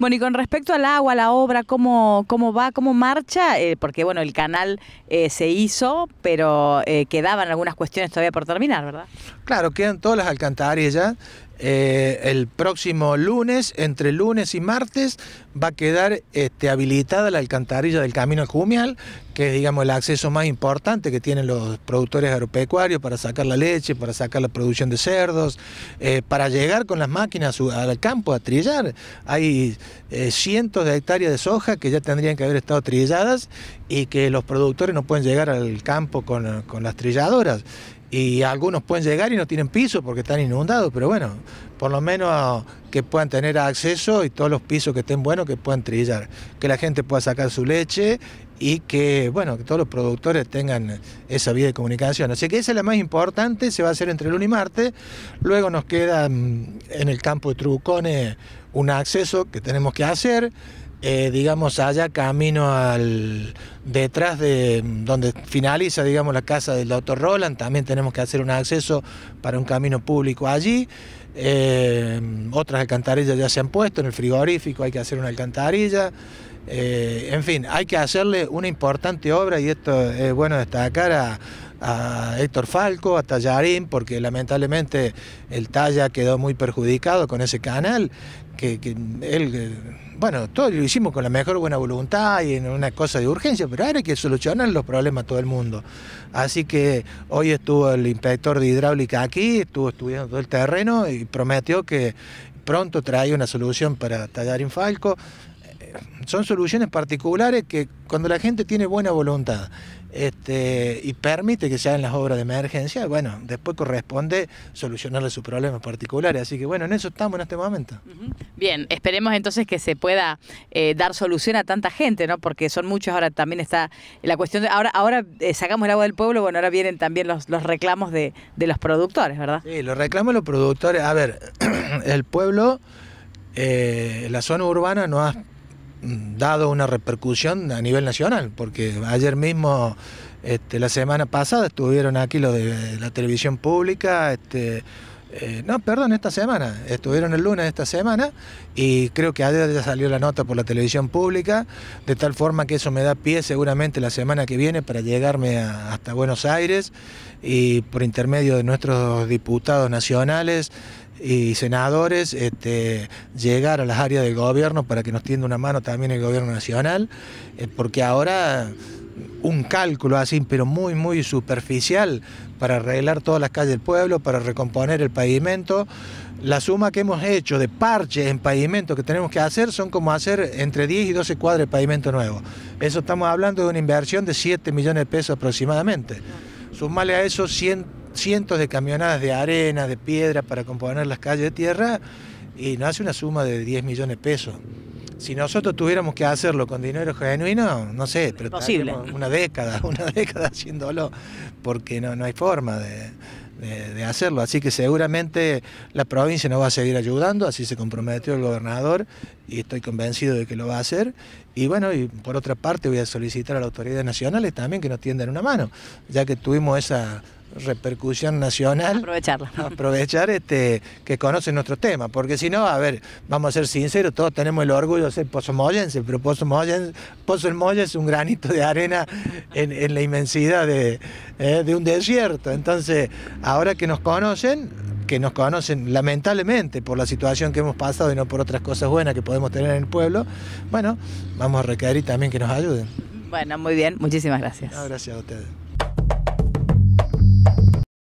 Bueno, y con respecto al agua, la obra, cómo, cómo va, cómo marcha, eh, porque bueno, el canal eh, se hizo, pero eh, quedaban algunas cuestiones todavía por terminar, ¿verdad? Claro, quedan todas las alcantarillas. el próximo lunes, entre lunes y martes, va a quedar este, habilitada la alcantarilla del Camino Jumial, que es digamos, el acceso más importante que tienen los productores agropecuarios para sacar la leche, para sacar la producción de cerdos, eh, para llegar con las máquinas al campo a trillar. Hay eh, cientos de hectáreas de soja que ya tendrían que haber estado trilladas y que los productores no pueden llegar al campo con las trilladoras. Y algunos pueden llegar y no tienen piso porque están inundados, pero bueno, por lo menos que puedan tener acceso y todos los pisos que estén buenos que puedan trillar, que la gente pueda sacar su leche y que, bueno, que todos los productores tengan esa vía de comunicación. Así que esa es la más importante, se va a hacer entre lunes y martes. Luego nos queda mm, en el campo de trucone un acceso que tenemos que hacer. Eh, digamos, allá camino al detrás de donde finaliza, digamos, la casa del doctor Roland, también tenemos que hacer un acceso para un camino público allí. Eh, otras alcantarillas ya se han puesto, en el frigorífico hay que hacer una alcantarilla. Eh, en fin, hay que hacerle una importante obra y esto es bueno destacar a, a Héctor Falco, a Tallarín, porque lamentablemente el Talla quedó muy perjudicado con ese canal, que, él, eh, bueno, todo lo hicimos con la mejor buena voluntad y en una cosa de urgencia, pero ahora hay que solucionar los problemas a todo el mundo. Así que hoy estuvo el inspector de hidráulica aquí, estuvo estudiando todo el terreno y prometió que pronto trae una solución para Tallarín Falco son soluciones particulares que cuando la gente tiene buena voluntad este, y permite que se hagan las obras de emergencia, bueno, después corresponde solucionarle sus problemas particulares. Así que bueno, en eso estamos en este momento. Bien, esperemos entonces que se pueda eh, dar solución a tanta gente, ¿no? Porque son muchos, ahora también está la cuestión de, ahora, ahora eh, sacamos el agua del pueblo, bueno, ahora vienen también los, reclamos de, los productores, ¿verdad? Sí, los reclamos de los productores, a ver, el pueblo... Eh, la zona urbana no ha dado una repercusión a nivel nacional, porque ayer mismo, este, la semana pasada, estuvieron aquí los de la televisión pública, este, eh, no, perdón, esta semana, estuvieron el lunes de esta semana y creo que ayer ya salió la nota por la televisión pública, de tal forma que eso me da pie seguramente la semana que viene para llegarme hasta Buenos Aires y por intermedio de nuestros diputados nacionales y senadores este, llegar a las áreas del gobierno para que nos tienda una mano también el gobierno nacional, eh, porque ahora un cálculo así, pero muy, muy superficial, para arreglar todas las calles del pueblo, para recomponer el pavimento. La suma que hemos hecho de parches en pavimento que tenemos que hacer son como hacer entre 10 y 12 cuadras de pavimento nuevo. Eso estamos hablando de una inversión de 7 millones de pesos aproximadamente. Sumale a eso 100 cientos de camionadas de arena, de piedra para componer las calles de tierra y no hace una suma de 10 millones de pesos. Si nosotros tuviéramos que hacerlo con dinero genuino, no sé, pero posible. una década, una década haciéndolo, porque no, no hay forma de, de, hacerlo. Así que seguramente la provincia nos va a seguir ayudando, así se comprometió el gobernador y estoy convencido de que lo va a hacer. Y bueno, y por otra parte voy a solicitar a las autoridades nacionales también que nos tiendan una mano, ya que tuvimos esa repercusión nacional. Aprovecharla. Aprovechar este, que conocen nuestro tema, porque si no, a ver, vamos a ser sinceros, todos tenemos el orgullo de ser Pozo Moyense, pero Pozo, Moyense, es un granito de arena en, la inmensidad eh, de, un desierto. Entonces, ahora que nos conocen, que nos conocen lamentablemente por la situación que hemos pasado y no por otras cosas buenas que podemos tener en el pueblo, bueno, vamos a requerir también que nos ayuden. Bueno, muy bien, muchísimas gracias. gracias a ustedes.